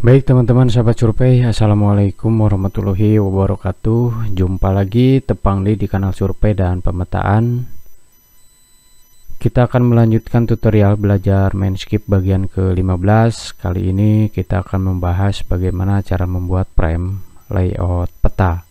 Baik teman-teman sahabat survei Assalamualaikum warahmatullahi wabarakatuh Jumpa lagi tepang di di kanal survei dan pemetaan Kita akan melanjutkan tutorial belajar skip bagian ke-15 Kali ini kita akan membahas bagaimana cara membuat frame layout peta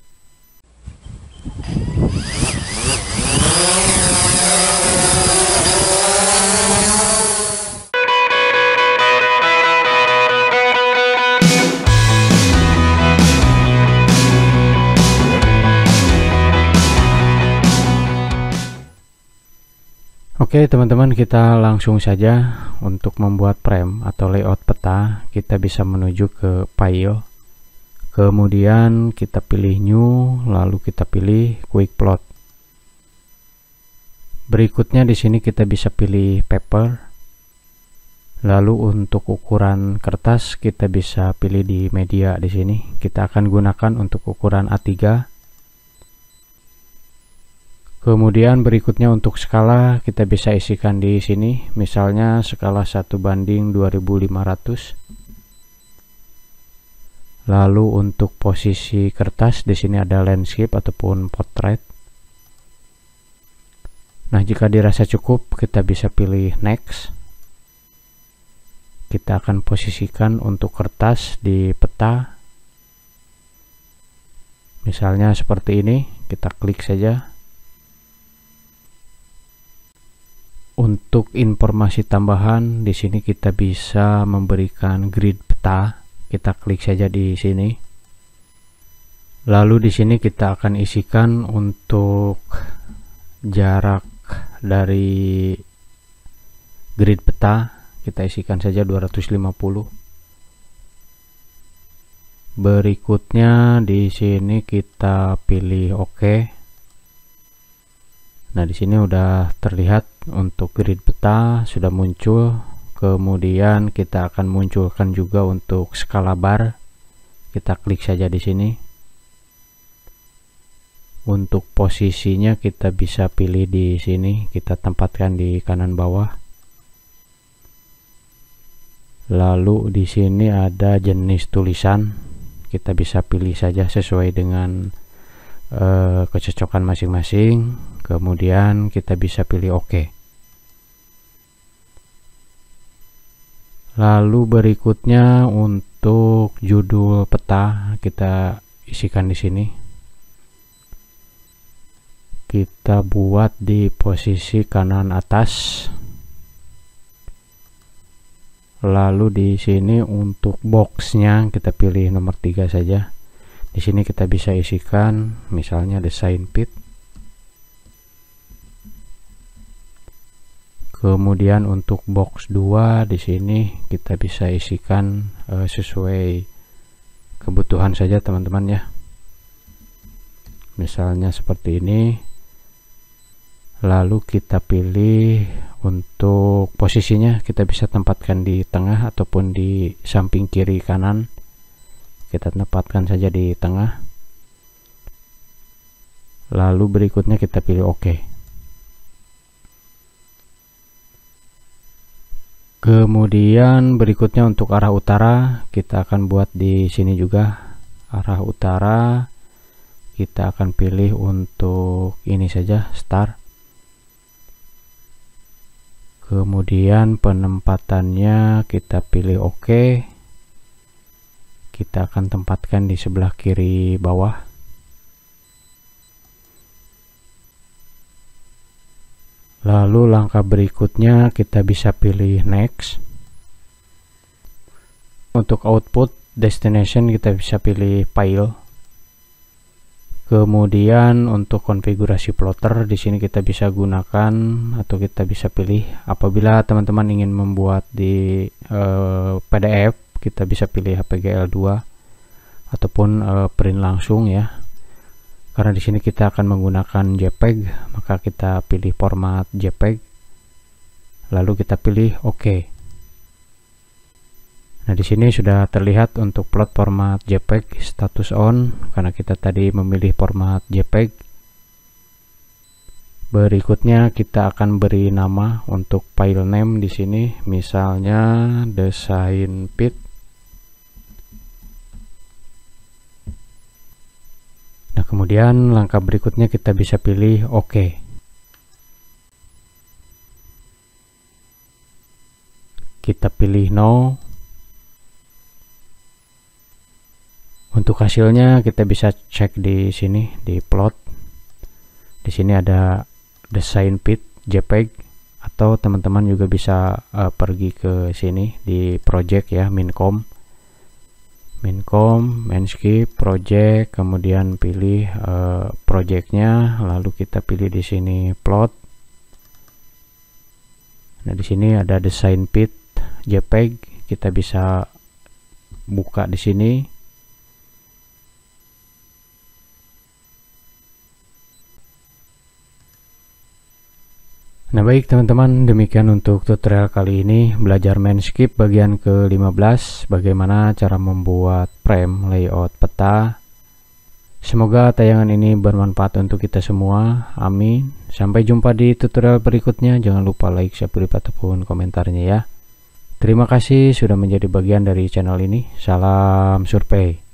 Oke teman-teman kita langsung saja untuk membuat frame atau layout peta kita bisa menuju ke file kemudian kita pilih new lalu kita pilih quick plot berikutnya di sini kita bisa pilih paper lalu untuk ukuran kertas kita bisa pilih di media di sini kita akan gunakan untuk ukuran A3 Kemudian berikutnya untuk skala kita bisa isikan di sini misalnya skala 1 banding 2500. Lalu untuk posisi kertas di sini ada landscape ataupun portrait. Nah, jika dirasa cukup kita bisa pilih next. Kita akan posisikan untuk kertas di peta. Misalnya seperti ini, kita klik saja Untuk informasi tambahan, di sini kita bisa memberikan grid peta. Kita klik saja di sini. Lalu di sini kita akan isikan untuk jarak dari grid peta kita isikan saja 250 berikutnya di sini kita pilih oke OK. Nah, di sini udah terlihat untuk grid peta sudah muncul. Kemudian kita akan munculkan juga untuk skala bar. Kita klik saja di sini. Untuk posisinya kita bisa pilih di sini, kita tempatkan di kanan bawah. Lalu di sini ada jenis tulisan. Kita bisa pilih saja sesuai dengan eh, kecocokan masing-masing kemudian kita bisa pilih OK lalu berikutnya untuk judul peta kita isikan di sini kita buat di posisi kanan atas lalu di sini untuk boxnya kita pilih nomor 3 saja di sini kita bisa isikan misalnya design pit kemudian untuk box 2 di sini kita bisa isikan uh, sesuai kebutuhan saja teman-teman ya misalnya seperti ini lalu kita pilih untuk posisinya kita bisa tempatkan di tengah ataupun di samping kiri kanan kita tempatkan saja di tengah lalu berikutnya kita pilih oke OK. kemudian berikutnya untuk arah utara kita akan buat di sini juga arah utara kita akan pilih untuk ini saja start kemudian penempatannya kita pilih oke OK. kita akan tempatkan di sebelah kiri bawah lalu langkah berikutnya kita bisa pilih next untuk output destination kita bisa pilih file kemudian untuk konfigurasi plotter di sini kita bisa gunakan atau kita bisa pilih apabila teman-teman ingin membuat di eh, PDF kita bisa pilih HPGL2 ataupun eh, print langsung ya karena di sini kita akan menggunakan JPEG, maka kita pilih format JPEG, lalu kita pilih OK. Nah, di sini sudah terlihat untuk plot format JPEG status on karena kita tadi memilih format JPEG. Berikutnya kita akan beri nama untuk file name di sini, misalnya Design pit. Kemudian langkah berikutnya kita bisa pilih OK. Kita pilih No. Untuk hasilnya kita bisa cek di sini di plot. Di sini ada design pit JPEG atau teman-teman juga bisa uh, pergi ke sini di project ya Mincom Mincom, Manscape, Project, kemudian pilih uh, projectnya, lalu kita pilih di sini plot. Nah di sini ada design pit JPEG, kita bisa buka di sini Nah baik teman-teman demikian untuk tutorial kali ini belajar main skip bagian ke-15 bagaimana cara membuat frame layout peta Semoga tayangan ini bermanfaat untuk kita semua amin sampai jumpa di tutorial berikutnya jangan lupa like subscribe ataupun komentarnya ya Terima kasih sudah menjadi bagian dari channel ini salam survei